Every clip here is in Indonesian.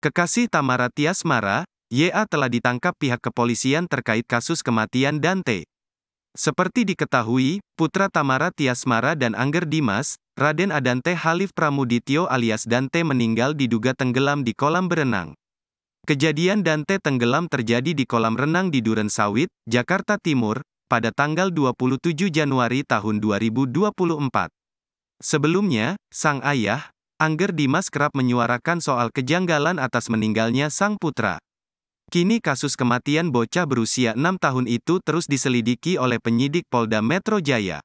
Kekasih Tamara Tiasmara, YA telah ditangkap pihak kepolisian terkait kasus kematian Dante. Seperti diketahui, putra Tamara Tiasmara dan Angger Dimas, Raden Adante Halif Pramudityo alias Dante meninggal diduga tenggelam di kolam berenang. Kejadian Dante tenggelam terjadi di kolam renang di Duren Sawit, Jakarta Timur, pada tanggal 27 Januari tahun 2024. Sebelumnya, sang ayah, Angger Dimas kerap menyuarakan soal kejanggalan atas meninggalnya sang putra. Kini kasus kematian bocah berusia 6 tahun itu terus diselidiki oleh penyidik Polda Metro Jaya.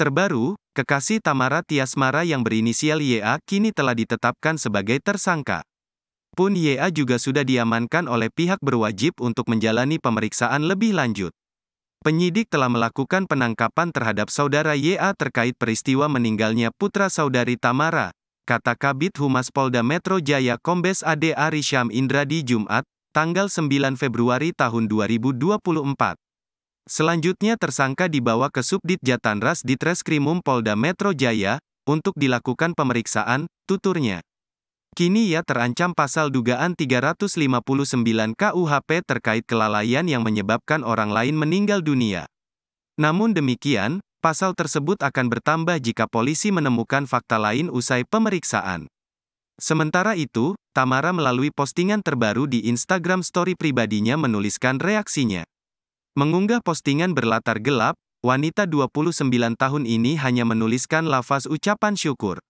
Terbaru, kekasih Tamara Tiasmara yang berinisial YA kini telah ditetapkan sebagai tersangka. Pun YA juga sudah diamankan oleh pihak berwajib untuk menjalani pemeriksaan lebih lanjut. Penyidik telah melakukan penangkapan terhadap saudara YA terkait peristiwa meninggalnya putra saudari Tamara, kata Kabit Humas Polda Metro Jaya Kombes Ade Arisham Indradi Jumat, tanggal 9 Februari tahun 2024. Selanjutnya tersangka dibawa ke Subdit Jatanras di Treskrimum Polda Metro Jaya, untuk dilakukan pemeriksaan, tuturnya. Kini ia terancam pasal dugaan 359 KUHP terkait kelalaian yang menyebabkan orang lain meninggal dunia. Namun demikian, Pasal tersebut akan bertambah jika polisi menemukan fakta lain usai pemeriksaan. Sementara itu, Tamara melalui postingan terbaru di Instagram story pribadinya menuliskan reaksinya. Mengunggah postingan berlatar gelap, wanita 29 tahun ini hanya menuliskan lafaz ucapan syukur.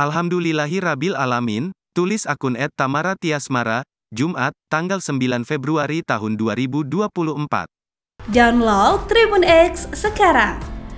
Alhamdulillahi Rabil Alamin, tulis akun Ed Tamara Tiasmara, Jumat, tanggal 9 Februari tahun 2024. Download Tribun X sekarang